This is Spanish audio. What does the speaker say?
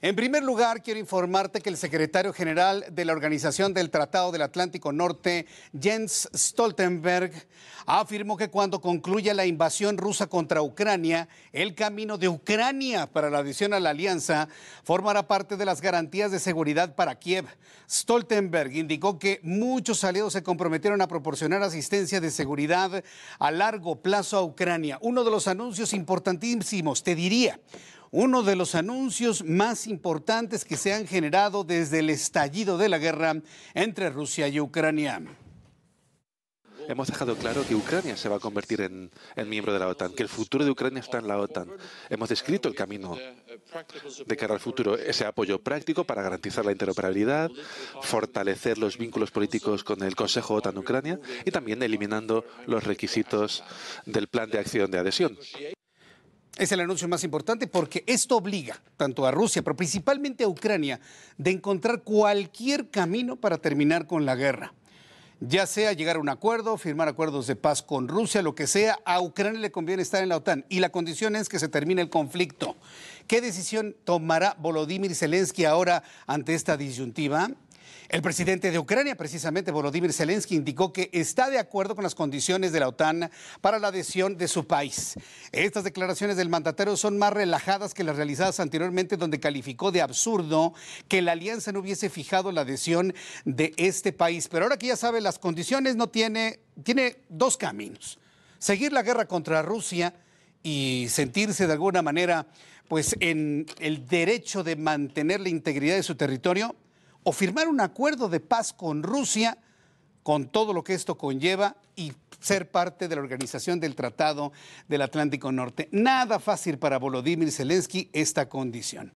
En primer lugar, quiero informarte que el secretario general de la Organización del Tratado del Atlántico Norte, Jens Stoltenberg, afirmó que cuando concluya la invasión rusa contra Ucrania, el camino de Ucrania para la adhesión a la alianza formará parte de las garantías de seguridad para Kiev. Stoltenberg indicó que muchos aliados se comprometieron a proporcionar asistencia de seguridad a largo plazo a Ucrania. Uno de los anuncios importantísimos, te diría, uno de los anuncios más importantes que se han generado desde el estallido de la guerra entre Rusia y Ucrania. Hemos dejado claro que Ucrania se va a convertir en, miembro de la OTAN, que el futuro de Ucrania está en la OTAN. Hemos descrito el camino de cara al futuro, ese apoyo práctico para garantizar la interoperabilidad, fortalecer los vínculos políticos con el Consejo OTAN-Ucrania y también eliminando los requisitos del plan de acción de adhesión. Es el anuncio más importante porque esto obliga tanto a Rusia, pero principalmente a Ucrania, de encontrar cualquier camino para terminar con la guerra. Ya sea llegar a un acuerdo, firmar acuerdos de paz con Rusia, lo que sea, a Ucrania le conviene estar en la OTAN. Y la condición es que se termine el conflicto. ¿Qué decisión tomará Volodymyr Zelensky ahora ante esta disyuntiva? El presidente de Ucrania, precisamente Volodymyr Zelensky, indicó que está de acuerdo con las condiciones de la OTAN para la adhesión de su país. Estas declaraciones del mandatario son más relajadas que las realizadas anteriormente, donde calificó de absurdo que la alianza no hubiese fijado la adhesión de este país. Pero ahora que ya sabe las condiciones, no tiene, tiene dos caminos. Seguir la guerra contra Rusia y sentirse de alguna manera pues en el derecho de mantener la integridad de su territorio o firmar un acuerdo de paz con Rusia, con todo lo que esto conlleva y ser parte de la organización del Tratado del Atlántico Norte. Nada fácil para Volodymyr Zelensky esta condición.